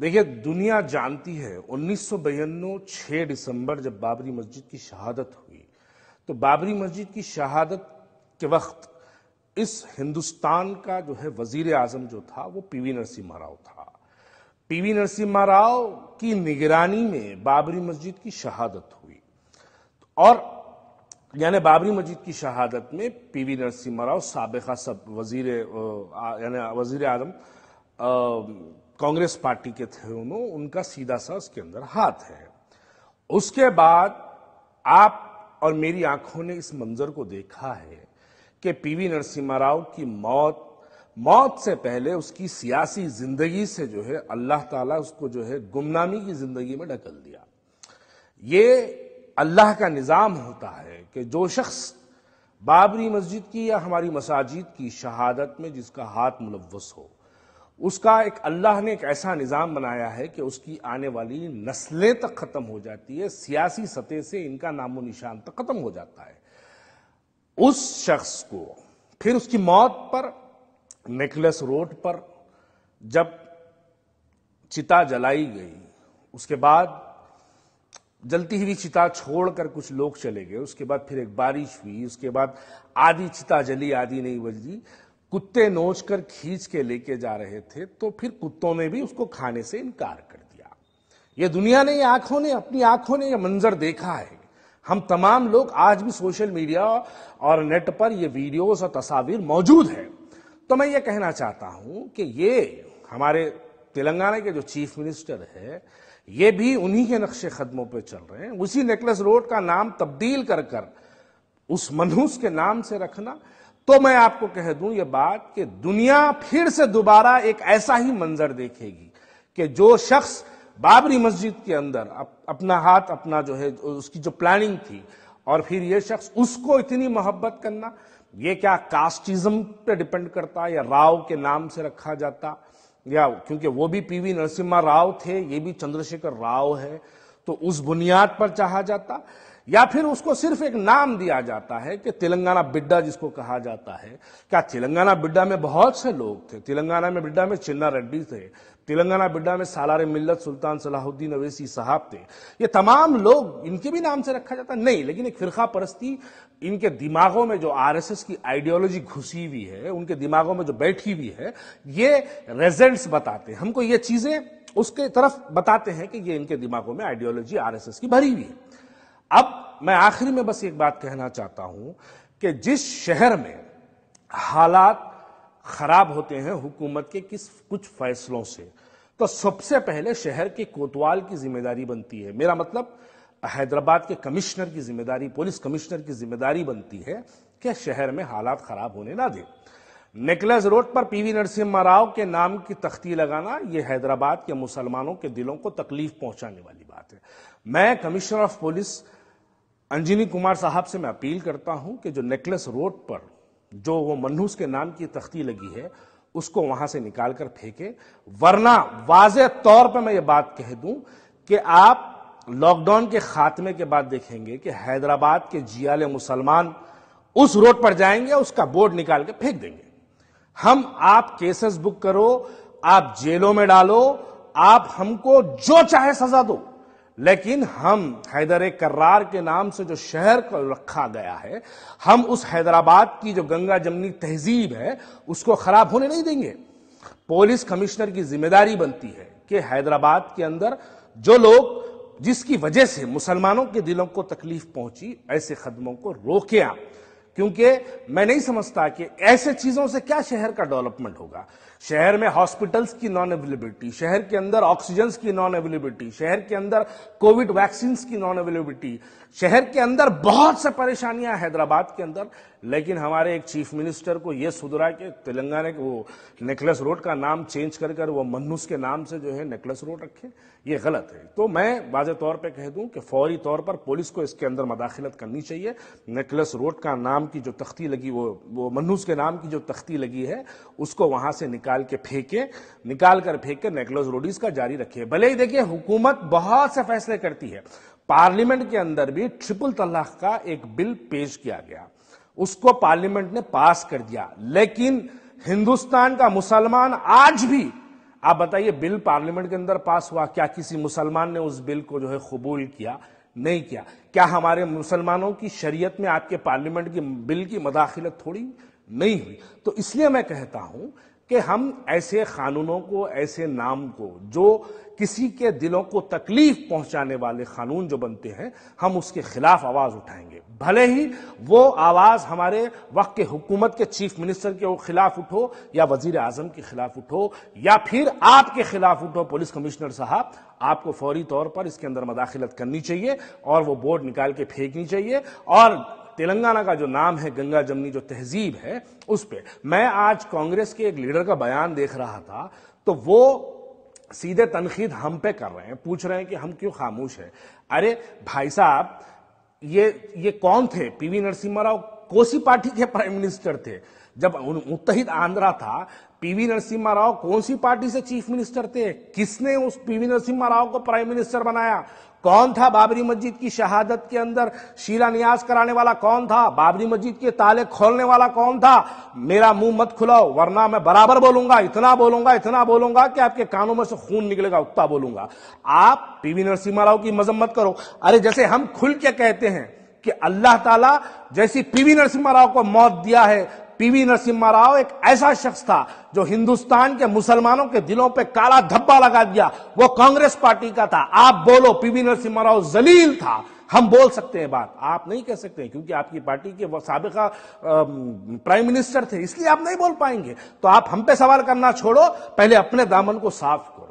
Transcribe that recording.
देखिए दुनिया जानती है उन्नीस सौ दिसंबर जब बाबरी मस्जिद की शहादत हुई तो बाबरी मस्जिद की शहादत के वक्त इस हिंदुस्तान का जो है वजीर आजम जो था वो पीवी नरसिम्हा राव था पीवी नरसिम्हा राव की निगरानी में बाबरी मस्जिद की शहादत हुई और यानी बाबरी मस्जिद की शहादत में पीवी नरसिम्हा राव सबका सब वजीर यानी वजीर आजम कांग्रेस पार्टी के थे दोनों उनका सीधा सा उसके अंदर हाथ है उसके बाद आप और मेरी आंखों ने इस मंजर को देखा है कि पीवी नरसिम्हा राव की मौत मौत से पहले उसकी सियासी जिंदगी से जो है अल्लाह ताला उसको जो है गुमनामी की जिंदगी में ढकल दिया ये अल्लाह का निज़ाम होता है कि जो शख्स बाबरी मस्जिद की या हमारी मसाजिद की शहादत में जिसका हाथ मुलवस हो उसका एक अल्लाह ने एक ऐसा निज़ाम बनाया है कि उसकी आने वाली नस्लें तक ख़त्म हो जाती है सियासी सतह से इनका नामो निशान तक ख़त्म हो जाता है उस शख्स को फिर उसकी मौत पर नेकलेस रोड पर जब चिता जलाई गई उसके बाद जलती हुई चिता छोड़कर कुछ लोग चले गए उसके बाद फिर एक बारिश हुई उसके बाद आधी चिता जली आधी नहीं बजली कुत्ते नोच कर खींच के लेके जा रहे थे तो फिर कुत्तों ने भी उसको खाने से इनकार कर दिया ये दुनिया ने आंखों ने अपनी आंखों ने यह मंजर देखा है हम तमाम लोग आज भी सोशल मीडिया और नेट पर ये वीडियोस और तस्वीर मौजूद है तो मैं ये कहना चाहता हूं कि ये हमारे तेलंगाना के जो चीफ मिनिस्टर है ये भी उन्हीं के नक्शे कदमों पर चल रहे हैं उसी नेकलेस रोड का नाम तब्दील कर कर उस मनहूस के नाम से रखना तो मैं आपको कह दूं ये बात कि दुनिया फिर से दोबारा एक ऐसा ही मंजर देखेगी कि जो शख्स बाबरी मस्जिद के अंदर अप, अपना हाथ अपना जो है उसकी जो प्लानिंग थी और फिर ये शख्स उसको इतनी मोहब्बत करना ये क्या कास्टिज्म पे डिपेंड करता या राव के नाम से रखा जाता या क्योंकि वो भी पीवी नरसिम्हा राव थे ये भी चंद्रशेखर राव है तो उस बुनियाद पर चाहा जाता या फिर उसको सिर्फ एक नाम दिया जाता है कि तेलंगाना बिड्डा जिसको कहा जाता है क्या तेलंगाना बिड्डा में बहुत से लोग थे तेलंगाना में बिड्डा में चिन्ना रेड्डी थे तेलंगाना बिड्डा में सालारे मिल्लत सुल्तान सलाहुद्दीन अवेसी साहब थे ये तमाम लोग इनके भी नाम से रखा जाता नहीं लेकिन एक फिरका परस्ती इनके दिमागों में जो आरएसएस की आइडियोलॉजी घुसी हुई है उनके दिमागों में जो बैठी हुई है ये रेजल्ट बताते हैं हमको ये चीजें उसके तरफ बताते हैं कि ये इनके दिमागों में आइडियोलॉजी आरएसएस की भरी हुई है अब मैं आखिरी में बस एक बात कहना चाहता हूं कि जिस शहर में हालात खराब होते हैं हुकूमत के किस कुछ फैसलों से तो सबसे पहले शहर के कोतवाल की जिम्मेदारी बनती है मेरा मतलब हैदराबाद के कमिश्नर की जिम्मेदारी पुलिस कमिश्नर की जिम्मेदारी बनती है कि शहर में हालात खराब होने ना दें नेकलेस रोड पर पीवी नरसिम्हा राव के नाम की तख्ती लगाना यह हैदराबाद के मुसलमानों के दिलों को तकलीफ पहुंचाने वाली बात है मैं commissioner of police Anjani Kumar साहब से मैं अपील करता हूं कि जो नेकलेस रोड पर जो वो मनहूस के नाम की तख्ती लगी है उसको वहां से निकाल कर फेंके वरना वाज तौर पर मैं ये बात कह दूं कि आप लॉकडाउन के खात्मे के बाद देखेंगे कि हैदराबाद के जियाले मुसलमान उस रोड पर जाएंगे उसका बोर्ड निकाल के फेंक देंगे हम आप केसेस बुक करो आप जेलों में डालो आप हमको जो चाहे सजा दो लेकिन हम हैदर कर्रार के नाम से जो शहर को रखा गया है हम उस हैदराबाद की जो गंगा जमनी तहजीब है उसको खराब होने नहीं देंगे पुलिस कमिश्नर की जिम्मेदारी बनती है कि हैदराबाद के अंदर जो लोग जिसकी वजह से मुसलमानों के दिलों को तकलीफ पहुंची ऐसे कदमों को रोके आप क्योंकि मैं नहीं समझता कि ऐसे चीजों से क्या शहर का डेवलपमेंट होगा शहर में हॉस्पिटल्स की नॉन अवेलेबिलिटी शहर के अंदर ऑक्सीजन की नॉन अवेलेबिलिटी शहर के अंदर कोविड वैक्सीन की नॉन अवेलेबिलिटी शहर के अंदर बहुत से परेशानियां हैदराबाद के अंदर लेकिन हमारे एक चीफ मिनिस्टर को यह सुधरा कि तेलंगाना के वो नेकलेस रोड का नाम चेंज कर कर वो मन्नूस के नाम से जो है नेकलेस रोड रखें ये गलत है तो मैं वाजे तौर पे कह दूं कि फौरी तौर पर पुलिस को इसके अंदर मदाखलत करनी चाहिए नेकलेस रोड का नाम की जो तख्ती लगी वो वो मन्नूस के नाम की जो तख्ती लगी है उसको वहां से निकाल निकाल के फेंके निकाल कर फेंक के नेकलोज रोडीज का जारी रखे भले ही देखिए हुकूमत बहुत से फैसले करती है पार्लियामेंट के अंदर भी ट्रिपल तलाक का एक बिल पेश किया गया उसको पार्लियामेंट ने पास कर दिया लेकिन हिंदुस्तान का मुसलमान आज भी आप बताइए बिल पार्लियामेंट के अंदर पास हुआ क्या किसी मुसलमान ने उस बिल को जो है कबूल किया नहीं किया क्या हमारे मुसलमानों की शरीयत में आपके पार्लियामेंट की बिल की मदाखिलत थोड़ी नहीं हुई तो इसलिए मैं कहता हूं कि हम ऐसे कानूनों को ऐसे नाम को जो किसी के दिलों को तकलीफ पहुंचाने वाले कानून जो बनते हैं हम उसके खिलाफ आवाज उठाएंगे भले ही वो आवाज हमारे वक्त के हुकूमत के चीफ मिनिस्टर के खिलाफ उठो या वजीर आजम के खिलाफ उठो या फिर आपके खिलाफ उठो पुलिस कमिश्नर साहब आपको फौरी तौर पर इसके अंदर मदाखलत करनी चाहिए और वो बोर्ड निकाल के फेंकनी चाहिए और तेलंगाना का जो नाम है गंगा जमनी जो तहजीब है उस पर मैं आज कांग्रेस के एक लीडर का बयान देख रहा था तो वो सीधे तनखीद हम पे कर रहे हैं पूछ रहे हैं कि हम क्यों खामोश है अरे भाई साहब ये ये कौन थे पीवी नरसिम्हा राव कोसी पार्टी के प्राइम मिनिस्टर थे जब मुतहिद आंध्रा था पीवी नरसिम्हा राव कौन सी पार्टी से चीफ मिनिस्टर थे किसने उस पीवी नरसिम्हा राव को प्राइम मिनिस्टर बनाया कौन था बाबरी मस्जिद की शहादत के अंदर शीला न्यास कराने वाला कौन था बाबरी मस्जिद के ताले खोलने वाला कौन था मेरा मुंह मत खुलाओ वरना मैं बराबर बोलूंगा इतना बोलूंगा इतना बोलूंगा कि आपके कानों में से खून निकलेगा उतना बोलूंगा आप पीवी नरसिम्हा राव की मजम्मत करो अरे जैसे हम खुल के कहते हैं कि अल्लाह ताला जैसी पीवी नरसिम्हा राव को मौत दिया है पीवी नरसिम्हा राव एक ऐसा शख्स था जो हिंदुस्तान के मुसलमानों के दिलों पे काला धब्बा लगा दिया वो कांग्रेस पार्टी का था आप बोलो पीवी नरसिम्हा राव जलील था हम बोल सकते हैं बात आप नहीं कह सकते क्योंकि आपकी पार्टी के सबका प्राइम मिनिस्टर थे इसलिए आप नहीं बोल पाएंगे तो आप हम पे सवाल करना छोड़ो पहले अपने दामन को साफ करो